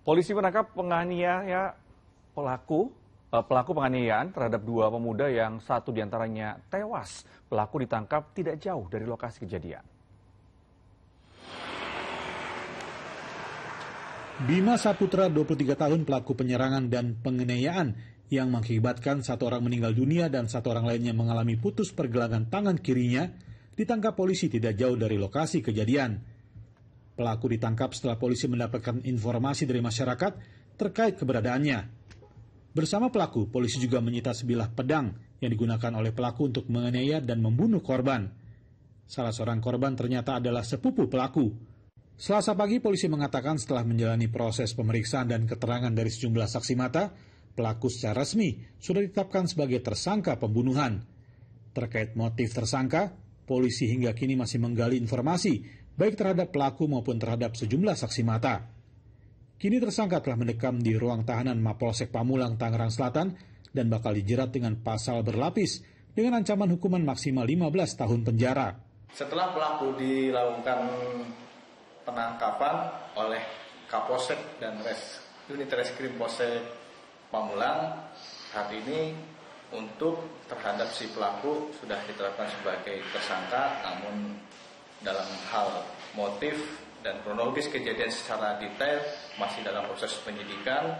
Polisi menangkap penganiaya pelaku eh, pelaku penganiayaan terhadap dua pemuda yang satu diantaranya tewas. Pelaku ditangkap tidak jauh dari lokasi kejadian. Bima Saputra, 23 tahun pelaku penyerangan dan penganiayaan yang mengakibatkan satu orang meninggal dunia dan satu orang lainnya mengalami putus pergelangan tangan kirinya, ditangkap polisi tidak jauh dari lokasi kejadian. Pelaku ditangkap setelah polisi mendapatkan informasi dari masyarakat terkait keberadaannya. Bersama pelaku, polisi juga menyita sebilah pedang yang digunakan oleh pelaku untuk menganiaya dan membunuh korban. Salah seorang korban ternyata adalah sepupu pelaku. Selasa pagi, polisi mengatakan setelah menjalani proses pemeriksaan dan keterangan dari sejumlah saksi mata, pelaku secara resmi sudah ditetapkan sebagai tersangka pembunuhan. Terkait motif tersangka, polisi hingga kini masih menggali informasi baik terhadap pelaku maupun terhadap sejumlah saksi mata. Kini tersangka telah mendekam di ruang tahanan Mapolsek Pamulang, Tangerang Selatan dan bakal dijerat dengan pasal berlapis dengan ancaman hukuman maksimal 15 tahun penjara. Setelah pelaku dilakukan penangkapan oleh Kapolsek dan Res, unit reskrim Polsek Pamulang, saat ini untuk terhadap si pelaku sudah diterapkan sebagai tersangka namun dalam hal motif dan kronologis kejadian secara detail masih dalam proses penyidikan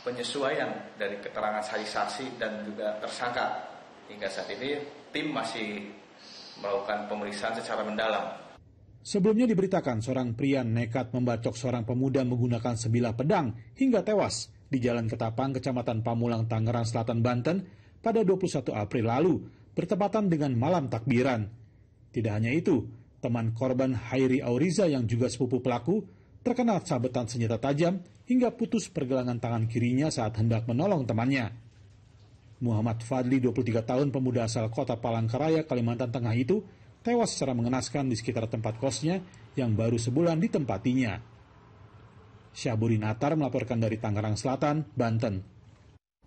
penyesuaian dari keterangan saksi saksi dan juga tersangka hingga saat ini tim masih melakukan pemeriksaan secara mendalam Sebelumnya diberitakan seorang pria nekat membacok seorang pemuda menggunakan sebilah pedang hingga tewas di Jalan Ketapang, Kecamatan Pamulang, Tangerang Selatan, Banten pada 21 April lalu, bertepatan dengan malam takbiran. Tidak hanya itu, teman korban Hairi Auriza yang juga sepupu pelaku terkena sabetan senjata tajam hingga putus pergelangan tangan kirinya saat hendak menolong temannya. Muhammad Fadli, 23 tahun, pemuda asal kota Palangkaraya, Kalimantan Tengah itu, tewas secara mengenaskan di sekitar tempat kosnya yang baru sebulan ditempatinya. Syaburi Natar melaporkan dari Tangerang Selatan, Banten.